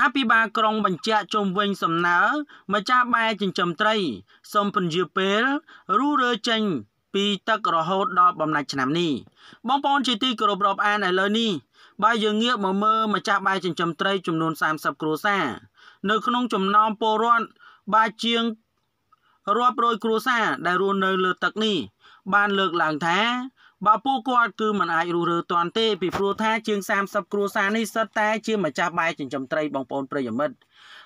អភិបាលក្រុងបញ្ជាក់ជុំវិញសំណើម្ចាស់បែរចិញ្ចឹមត្រីសូមពន្យាពេលរੂរើចេញពីទឹករហូតដល់បំណាច់ឆ្នាំនេះបងប្អូនជាទីគោរពរាប់អានឥឡូវនេះបើយើងងាកមកមើលម្ចាស់បាយចិញ្ចឹមត្រី ចំនួន30គ្រួសារនៅក្នុងចំណោមពលរដ្ឋបាយជាងរាប់រយគ្រួសារដែលរស់នៅលើទឹកនេះ បានលើកឡើងថាបើពួកគាត់គឺមិនអាចរស់រើទាន់ទេពីព្រោះថាជាង30គ្រួសារនេះសិតតែ ជាម្ចាស់បាយចិញ្ចឹមត្រីបងប្អូនប្រិយមិត្ត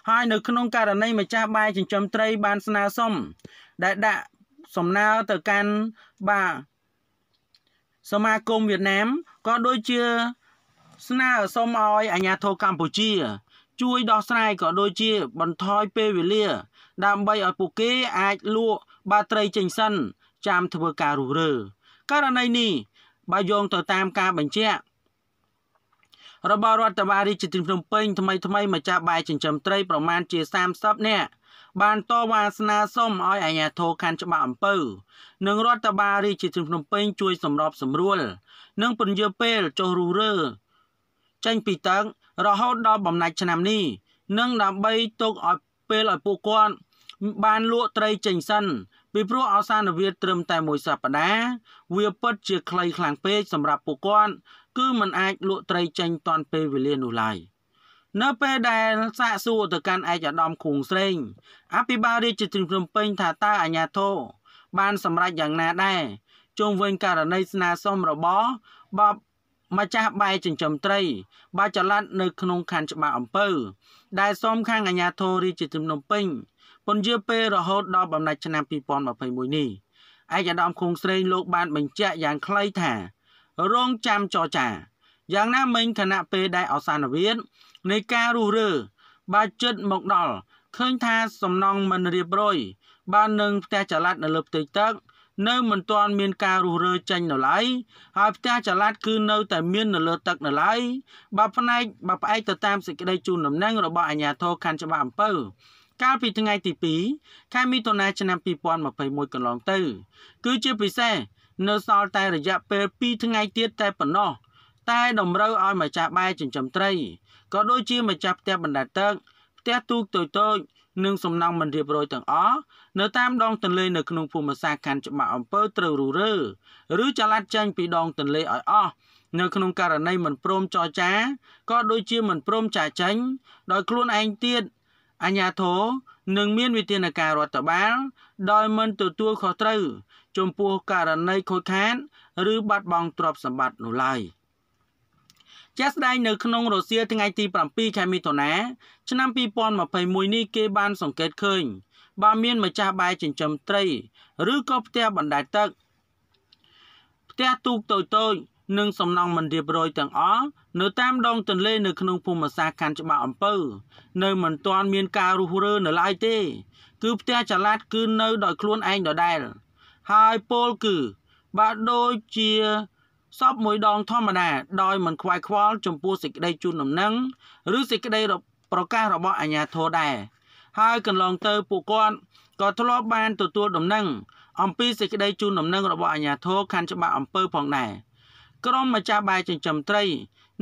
ហើយនៅក្នុងករណីម្ចាស់បាយចិញ្ចឹមត្រី បានស្នើសុំដែលដាក់សំណើទៅកាន់បាទសមាគមវៀតណាមក៏ដូចជាស្នើសុំឲ្យអាជ្ញាធរកម្ពុជា ជួយដោះស្រាយក៏ដូចជា បន្ថយពេលវេលា ដើម្បីឲ្យពួកគេអាចលក់បាត្រីចិញ្ចឹមសិនចាំធ្វើការរុះរើករណីនេះបើយោងទៅតាមការបញ្ជាក់របស់រដ្ឋបាលរាជធានីភ្នំពេញ ថ្មីថ្មីម្ចាស់បាយចិញ្ចឹមត្រីប្រមាណជា30នាក់បានតវ៉ាស្នើសុំឲ្យអាជ្ញាធរខណ្ឌច្បារអំពៅនិងរដ្ឋបាលរាជធានីភ្នំពេញជួយសម្របសម្រួលនិងពន្យាពេលចុះរុះរើចេញពីតឹករហូតដល់បំណាច់ឆ្នាំនេះនិងដើម្បីទុកឲ្យពេលឲ្យពួកគាត់បានលក់ត្រីចេញសិនពីព្រោះអសានវាត្រឹមតែមួយសប្តាហ៍វាពិតជាខ្លីខ្លាំងពេកសម្រាប់ពួកគាត់គឺมันអាចលក់ត្រីចេញតាន់ពេលវេលានោះឡើយនៅពេលដែល សាកសួរទៅកាន់ឯកឧត្តមខួងស្រេងអភិបាលរាជធានីភ្នំពេញថាតើអាជ្ញាធរបានសម្រេចយ៉ាងណាដែរជុំវិញករណីស្នើសុំរបស់បបម្ចាស់បាយចិញ្ចឹមត្រី បាយចល័តនៅក្នុងខណ្ឌច្បារអំពើដែល សមខាងអាជ្ញាធររាជធានីភ្នំពេញពន្យាពេលរហូតដល់បំណាច់ឆ្នាំ2021នេះឯកឧត្តមឃុងស្រេងលោកបានបញ្ជាក់យ៉ាងខ្លីថា រងចាំចរចាយ៉ាងណាមិញគណៈពេលដែលអសានវិននៃការរុះរើបើចិត្តមកដល់ឃើញថាសំណងមិនរៀបរយ បាននឹងផ្ទះចល័តនៅលើផ្ទៃទឹកនៅមិនទាន់មានការរុះរើចេញនៅឡើយហើយផ្ទះចល័តគឺនៅតែមាននៅលើទឹកនៅឡើយបើផ្នែកបើផ្អែកទៅតាមសេចក្តីជូនដំណឹងរបស់អាជ្ញាធរខណ្ឌច្បារអំពើកាលពីថ្ងៃទី2ខែមិថុនាឆ្នាំ2021កន្លងទៅ គឺជាពិសេស នៅសល់តែរយៈពេល2ថ្ងៃទៀតតែប៉ុណ្ណោះតែតម្រូវឲ្យម្ចាស់បែរចិញ្ចឹមត្រីក៏ដូចជាម្ចាស់ផ្ទះបណ្ដាទឹកផ្ទះទូកតូចៗនិងសំណង់មិនរៀបរយទាំងអស់នៅតាមដងទន្លេនៅក្នុងភូមិសាស្ត្រកាន់ច្បាប់អំពើត្រូវរុរើឬចល័តចេញពីដងទន្លេឲ្យអស់នៅក្នុងករណីមិនព្រមចរចាក៏ដូចជាមិនព្រមចាចេញដោយខ្លួនឯងទៀតអញ្ញាធរនឹងមានវិធានការរដ្ឋបាលដោយមិនទទួលខុសត្រូវចំពោះករណីខូចខាតឬបាត់បង់ទ្រព្យសម្បត្តិនោះឡើយ។ជាក់ស្ដែងនៅក្នុងរុស្ស៊ីថ្ងៃទី7ខែមិថុនាឆ្នាំ2021នេះគេបានសង្កេតឃើញបើមានម្ចាស់បាយចិញ្ចឹមត្រី ឬក៏ផ្ទះបណ្ដែតទឹកផ្ទះទូកតូចតូចនិងសំណង់មិនរៀបរយទាំងអស់នៅតាមដងទន្លេនៅក្នុងភូមិសាស្ត្រខណ្ឌច្បារអំពៅនៅមិនទាន់មានការរុះរើនៅឡើយទេគឺផ្ទះចល័តគឺនៅដោយខ្លួនឯងដដែលហើយពលគឺបើដូចជាសពមួយដងធម្មតាដោយមិនខ្វាយខ្វល់ចំពោះសេចក្តីជូនដំណឹងឬសេចក្តីប្រកាសរបស់អាជ្ញាធរដែរហើយកន្លងទៅពួកគាត់ក៏ធ្លាប់បានទទួលដំណឹងអំពីសេចក្តីជូនដំណឹងរបស់អាជ្ញាធរខណ្ឌច្បារអំពើផងដែរក្រុមម្ចាស់បាយចិញ្ចឹមត្រី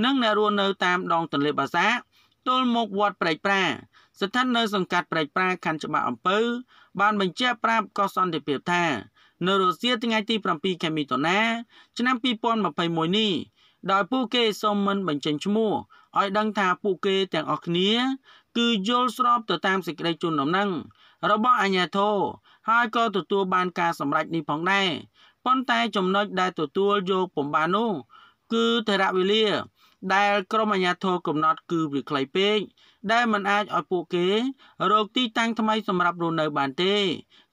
និងអ្នករស់នៅតាមដងទន្លេបាសាទល់មុខវត្តព្រែកប្រា ស្ថិតនៅសង្កាត់ព្រែកប្រាខណ្ឌច្បារអំពើបានបញ្ជាក់ប្រាប់កោះសន្តិភាពថានៅរុស្ស៊ីថ្ងៃទី7ខែមិថុនាឆ្នាំ2021នេះដោយពួកគេសូមមិនបញ្ចេញឈ្មោះឲ្យដឹងថាពួកគេទាំងអស់គ្នា គឺយល់ស្របទៅតាមសេចក្តីជូនដំណឹងរបស់អាញាធរហើយក៏ទទួលបានការសម្រេចនេះផងដែរប៉ុន្តែចំណុចដែលទទួលយកពំបាននោះ គឺធរៈវេលា ដែល ក្រមអាជ្ញាធរកំណត់គឺវាខ្លីពេក ដែលមិនអាចឲ្យពួកគេរកទីតាំងថ្មីសម្រាប់រស់នៅបានទេ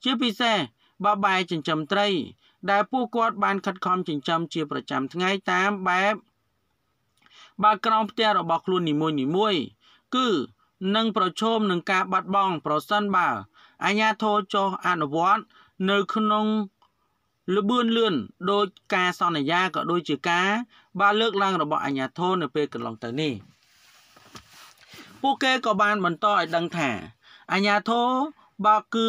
ជាពិសេសបបែចិញ្ចឹមត្រី ដែលពួកគាត់បានខិតខំចិញ្ចឹមជាប្រចាំថ្ងៃតាមបែបបើក្រោមផ្ទះរបស់ខ្លួននីមួយនីមួយ គឺនឹងប្រឈមនឹងការបាត់បង់ប្រសិនបើអាញាធរចោះអនុវត្តនៅក្នុងលបឿនលឿនដោយការសន្យាក៏ដូចជាការបានលើកឡើងរបស់អាញាធរនៅពេលកន្លងទៅនេះពួកគេក៏បានបន្តឲ្យដឹងថាអាញាធរបើគឺ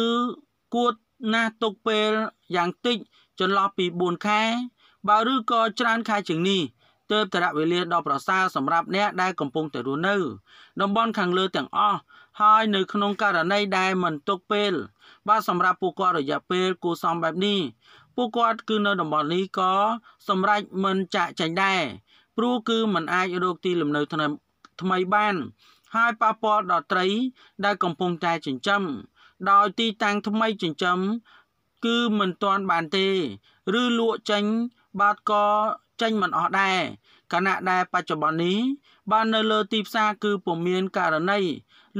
គួរណាស់ទុកពេលយ៉ាងតិចចន្លោះពី4ខែបើឬក៏ច្រើនខែជាងនេះទើបតរវេលាដ៏ប្រសើរសម្រាប់អ្នកដែលកំពុងតែរស់នៅតំបន់ខាងលើទាំងអស់ហើយនៅក្នុងករណីដែលមិនទុកពេលបាទសម្រាប់ពួកគាត់រយៈពេលគួរសមបែបនេះ ពួកគាត់គឺនៅតំបន់នេះក៏សម្រេចមិនចាក់ចែងដែរព្រោះគឺมันអាចរកទីលំនៅថ្មីបាន ហើយប៉ះពាល់ដល់ត្រី ដែល កំពុងតែចិញ្ចឹមដោយទីតាំងថ្មីចិញ្ចឹមគឺមិនទាន់បានទេឬលក់ចេញបាតក៏ចេញមិនអស់ដែរគណៈដែរបច្ចុប្បន្ននេះបាននៅលើទីផ្សារគឺពុំមានករណី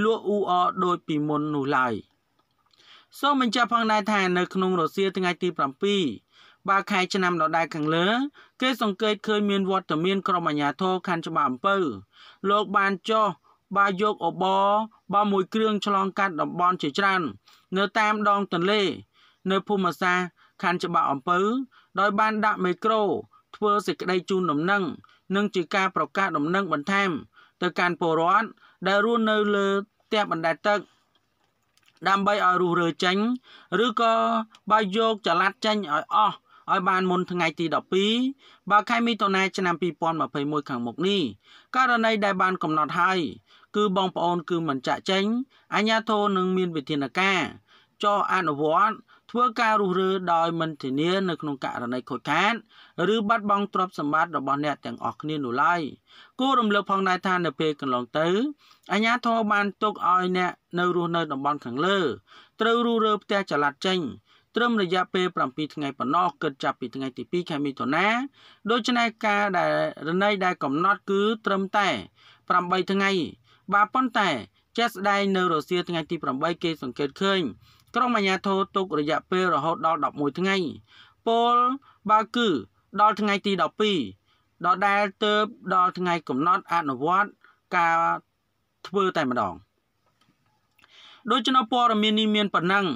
លក់អ៊ូអរដូចពីមុននោះឡើយសូមបញ្ជាក់ផងដែរថានៅ ក្នុងរសៀលថ្ងៃទី7បើខែឆ្នាំដដែលខាងលើ គេសង្កេតឃើញមានវត្តមានក្រុមអាជ្ញាធរខណ្ឌច្បារអំពៅលោកបានចោះបើយកអបបើមួយគ្រឿងឆ្លងកាត់តំបន់ជាច្រើននៅតាមដងទន្លេ នៅភូមិសាស្ត្រខណ្ឌច្បារអំពើដោយបានដាក់មីក្រូ ធ្វើសេចក្តីជូនដំណឹងនិង ជាការប្រកាសដំណឹងបន្ថែមទៅកាន់ពលរដ្ឋដែលរស់នៅលើផ្ទះបណ្ដែតទឹក ដើម្បីឲ្យរុះរើចេញ ឬក៏បើយកចល័តចេញឲ្យអស់ឲ្យបានមុនថ្ងៃទី12បើខែមិថុនាឆ្នាំ2021ខាងមុខនេះករណីដែលបានកំណត់ហើយគឺបងប្អូនគឺមិនចាក់ចែងអាញាធរនឹងមានវិធានការចោះអនុវត្តធ្វើការរុះរើដោយមិនធានានៅក្នុងករណីខូចខាតឬបាត់បង់ទ្រព្យសម្បត្តិរបស់អ្នកទាំងអស់គ្នានោះឡើយគួររំលឹកផងដែរថានៅពេលកន្លងទៅអាញាធរបានទុកឲ្យអ្នកនៅរស់នៅតំបន់ខាងលើត្រូវរុះរើផ្ទះចល័តចេញ ត្រឹមរយៈពេល7ថ្ងៃប៉ុណ្ណោះគិតចាប់ពីថ្ងៃ ទី2ខែមិថុនាដូច្នេះការដែលរណីដែលកំណត់គឺត្រឹមតែ8ថ្ងៃបាទប៉ុន្តែជាក់ស្ដែងនៅរុស្ស៊ីថ្ងៃទី8គេសង្កេតឃើញ ក្រុមអាជ្ញាធរទុករយៈពេលរហូតដល់11ថ្ងៃពលបើគឺ ដល់ថ្ងៃទី12ដដែលទៅដល់ថ្ងៃកំណត់អនុវត្តការធ្វើតែម្ដងដូច្នោះព័ត៌មាននេះមានប៉ុណ្ណឹង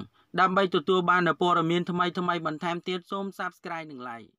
ដើម្បីទទួលបាននូវព័ត៌មានថ្មីៗបន្ថែមទៀតសូម Subscribe និង Like